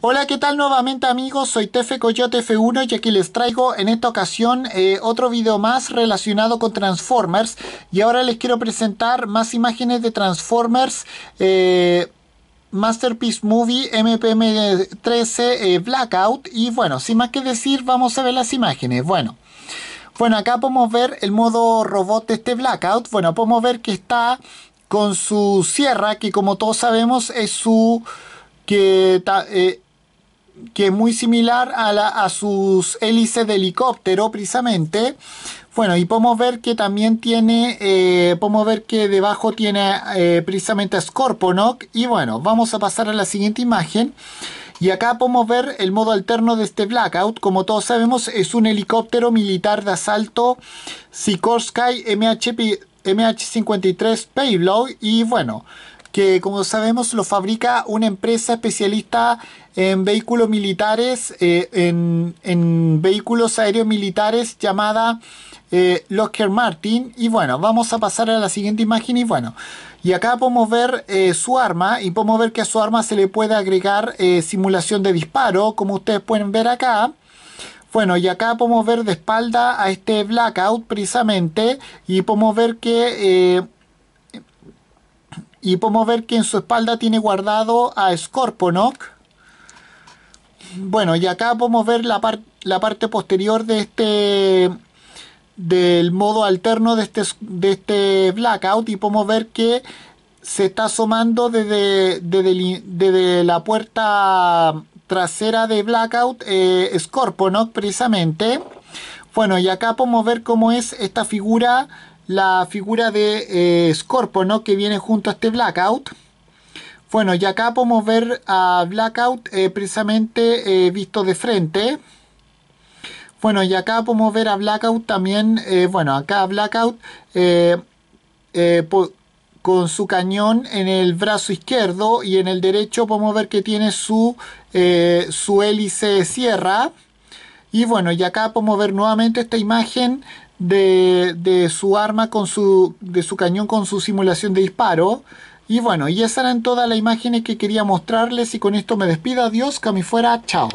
Hola, ¿qué tal nuevamente amigos? Soy Tefe Coyote F1 y aquí les traigo en esta ocasión eh, otro video más relacionado con Transformers y ahora les quiero presentar más imágenes de Transformers eh, Masterpiece Movie MPM13 eh, Blackout y bueno, sin más que decir vamos a ver las imágenes, bueno bueno, acá podemos ver el modo robot de este Blackout. Bueno, podemos ver que está con su sierra, que como todos sabemos es su que, eh, que es muy similar a, a sus hélices de helicóptero precisamente. Bueno, y podemos ver que también tiene, eh, podemos ver que debajo tiene eh, precisamente a Scorponok. Y bueno, vamos a pasar a la siguiente imagen. Y acá podemos ver el modo alterno de este Blackout. Como todos sabemos, es un helicóptero militar de asalto Sikorsky MH, MH-53 Payload. Y bueno, que como sabemos lo fabrica una empresa especialista en vehículos militares, eh, en, vehículos aéreos militares llamada eh, Lockheed Martin. Y bueno, vamos a pasar a la siguiente imagen y bueno, y acá podemos ver eh, su arma y podemos ver que a su arma se le puede agregar eh, simulación de disparo, como ustedes pueden ver acá. Bueno, y acá podemos ver de espalda a este Blackout precisamente y podemos ver que y podemos ver que en su espalda tiene guardado a Scorponok. Bueno, y acá podemos ver la, la parte posterior de este del modo alterno de este, de este blackout y podemos ver que se está asomando desde, la puerta trasera de blackout eh, Scorponok precisamente bueno y acá podemos ver cómo es esta figura la figura de eh, ¿no? que viene junto a este Blackout. Bueno, y acá podemos ver a Blackout eh, precisamente eh, visto de frente. Bueno, y acá podemos ver a Blackout también, bueno, acá Blackout con su cañón en el brazo izquierdo y en el derecho podemos ver que tiene su, su hélice de sierra. Y bueno, y acá podemos ver nuevamente esta imagen de, su arma con su, de su cañón con su simulación de disparo. Y bueno, y esa eran todas las imágenes que quería mostrarles y con esto me despido. Adiós, que fuera, chao.